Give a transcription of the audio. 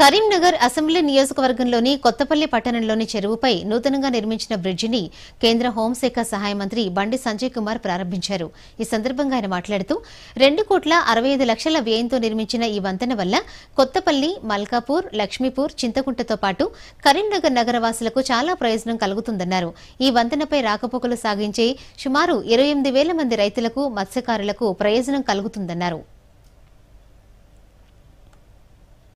Karimnagar assembly నియోజకవర్గంలోని కొత్తపల్లి పట్టణంలోని చెరువుపై నూతనంగా నిర్మించిన బ్రిడ్జిని కేంద్ర హోంశాఖ సహాయ మంత్రి బండి సంజయ్ కుమార్ ప్రారంభించారు ఈ సందర్భంగా ఆయన మాట్లాడుతూ రెండు కోట్ల అరవై ఐదు లక్షల వ్యయంతో నిర్మించిన ఈ వంతెన వల్ల కొత్తపల్లి మల్కాపూర్ లక్ష్మీపూర్ చింతకుంటతో పాటు కరీంనగర్ నగరవాసులకు చాలా ప్రయోజనం కలుగుతుందన్నారు ఈ వంతెనపై రాకపోకలు సాగించే సుమారు ఇరవై ఎనిమిది వేల మంది రైతులకు మత్స్యకారులకు ప్రయోజనం కలుగుతుందన్నారు